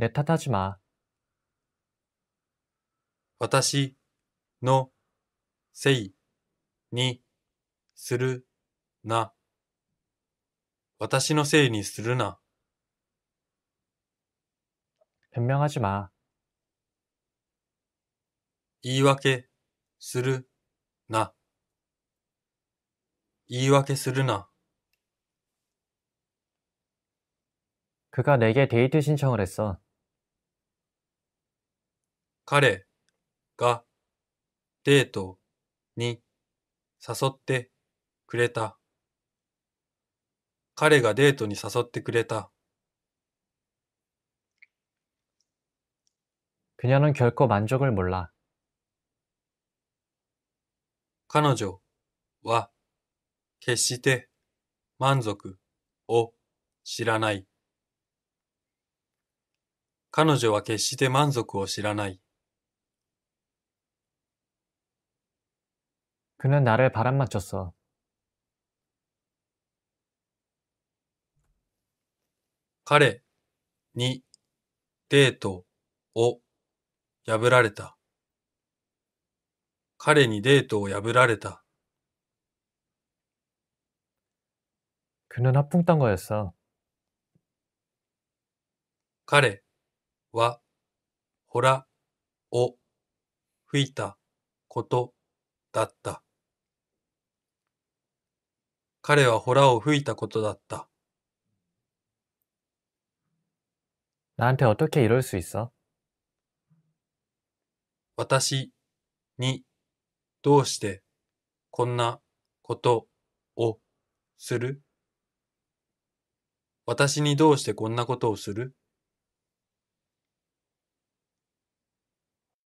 내 탓하지 마. 私のせいにするな。私のせいにするな。 변명하지 마. 言い訳するな。言い訳するな。 그가 내게 데이트 신청을 했어. 彼がデートに誘ってくれた。彼がデートに誘ってくれた。그녀는결코만족을몰라彼女は決して満足を知らない。彼女は決して満足を知らない。 그는 나를 바람맞췄어. 카레, 니, 데이토, 오, 야브라레타. 카레, 니, 데이토, 야브라레타. 그는 합풍딴 거였어. 카레, 와, 호라, 오, 휘이타, 고토, 낫다. 彼はほらを吹いたことだった。나한테어떻게이럴수있어私にどうしてこんなことをする私にどうしてこんなことをする